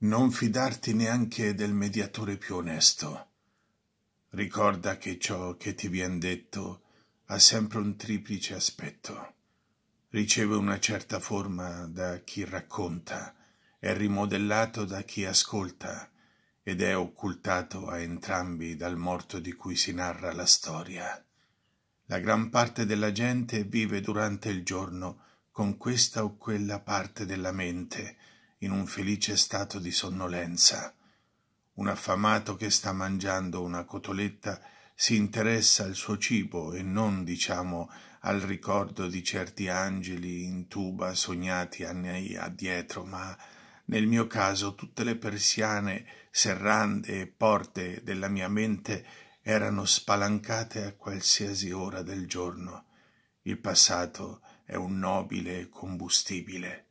Non fidarti neanche del mediatore più onesto. Ricorda che ciò che ti vien detto ha sempre un triplice aspetto. Riceve una certa forma da chi racconta, è rimodellato da chi ascolta ed è occultato a entrambi dal morto di cui si narra la storia. La gran parte della gente vive durante il giorno con questa o quella parte della mente in un felice stato di sonnolenza. Un affamato che sta mangiando una cotoletta si interessa al suo cibo e non, diciamo, al ricordo di certi angeli in tuba sognati anni addietro, ma nel mio caso tutte le persiane, serrande e porte della mia mente erano spalancate a qualsiasi ora del giorno. Il passato è un nobile combustibile.